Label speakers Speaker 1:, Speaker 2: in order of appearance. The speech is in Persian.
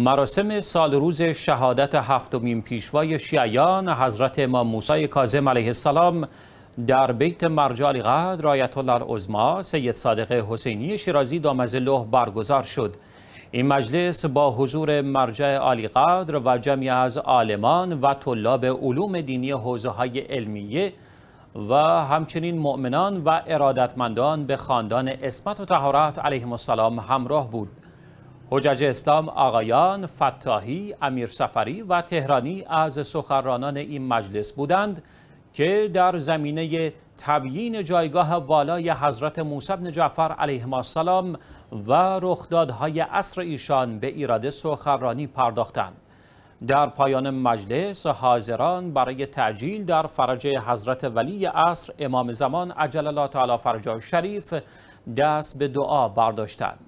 Speaker 1: مراسم سال روز شهادت هفتمین پیشوای شیعیان حضرت امام موسی کاظم علیه السلام در بیت مرجع قدر آیت الله العظما سید صادق حسینی شیرازی دامزلوه برگزار شد این مجلس با حضور مرجع عالی قدر و جمعی از عالمان و طلاب علوم دینی حوزه های علمیه و همچنین مؤمنان و ارادتمندان به خاندان اسمت و تهارت علیه السلام همراه بود حجج اسلام آقایان فتاحی، امیر سفری و تهرانی از سخنرانان این مجلس بودند که در زمینه تبیین جایگاه والای حضرت موسی بن جعفر علیه السلام و رخدادهای عصر ایشان به ایراد سخنرانی پرداختند. در پایان مجلس حاضران برای تعجیل در فرج حضرت ولی عصر امام زمان عجل الله تعالی فرجا شریف دست به دعا برداشتند.